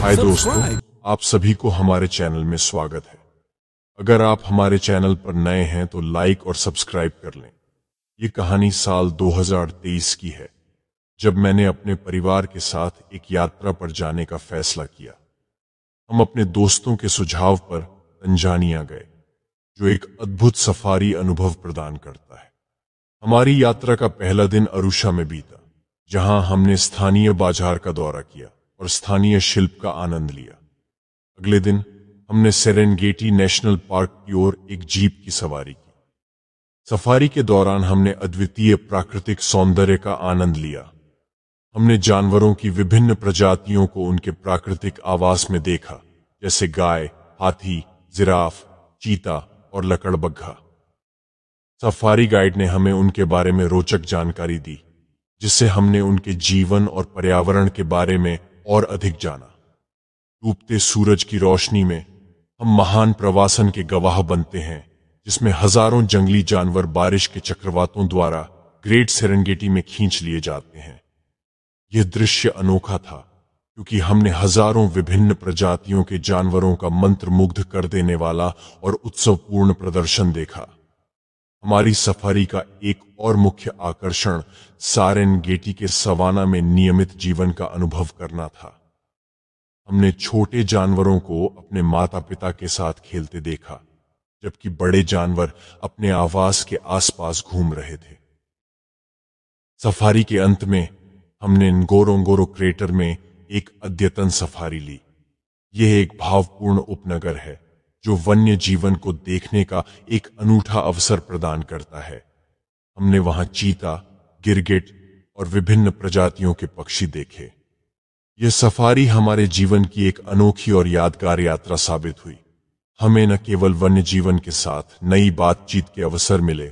हाय दोस्तों आप सभी को हमारे चैनल में स्वागत है अगर आप हमारे चैनल पर नए हैं तो लाइक और सब्सक्राइब कर लें ये कहानी साल 2023 की है जब मैंने अपने परिवार के साथ एक यात्रा पर जाने का फैसला किया हम अपने दोस्तों के सुझाव पर तंजानिया गए जो एक अद्भुत सफारी अनुभव प्रदान करता है हमारी यात्रा का पहला दिन अरुषा में बीता जहां हमने स्थानीय बाजार का दौरा किया और स्थानीय शिल्प का आनंद लिया अगले दिन हमने सेरेनगेटी नेशनल पार्क की ओर एक जीप की सवारी की सफारी के दौरान हमने अद्वितीय प्राकृतिक सौंदर्य का आनंद लिया हमने जानवरों की विभिन्न प्रजातियों को उनके प्राकृतिक आवास में देखा जैसे गाय हाथी जिराफ चीता और लकड़बग्घा सफारी गाइड ने हमें उनके बारे में रोचक जानकारी दी जिससे हमने उनके जीवन और पर्यावरण के बारे में और अधिक जाना डूबते सूरज की रोशनी में हम महान प्रवासन के गवाह बनते हैं जिसमें हजारों जंगली जानवर बारिश के चक्रवातों द्वारा ग्रेट सेरेंगेटी में खींच लिए जाते हैं यह दृश्य अनोखा था क्योंकि हमने हजारों विभिन्न प्रजातियों के जानवरों का मंत्रमुग्ध कर देने वाला और उत्सवपूर्ण प्रदर्शन देखा हमारी सफारी का एक और मुख्य आकर्षण सारेन गेटी के सवाना में नियमित जीवन का अनुभव करना था हमने छोटे जानवरों को अपने माता पिता के साथ खेलते देखा जबकि बड़े जानवर अपने आवास के आसपास घूम रहे थे सफारी के अंत में हमने गोरोंगोरो क्रेटर में एक अद्यतन सफारी ली यह एक भावपूर्ण उपनगर है जो वन्य जीवन को देखने का एक अनूठा अवसर प्रदान करता है हमने वहां चीता गिरगिट और विभिन्न प्रजातियों के पक्षी देखे यह सफारी हमारे जीवन की एक अनोखी और यादगार यात्रा साबित हुई हमें न केवल वन्य जीवन के साथ नई बातचीत के अवसर मिले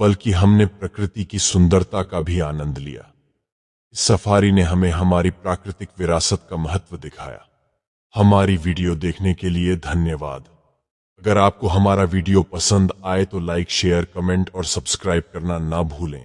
बल्कि हमने प्रकृति की सुंदरता का भी आनंद लिया इस सफारी ने हमें हमारी प्राकृतिक विरासत का महत्व दिखाया हमारी वीडियो देखने के लिए धन्यवाद अगर आपको हमारा वीडियो पसंद आए तो लाइक शेयर कमेंट और सब्सक्राइब करना ना भूलें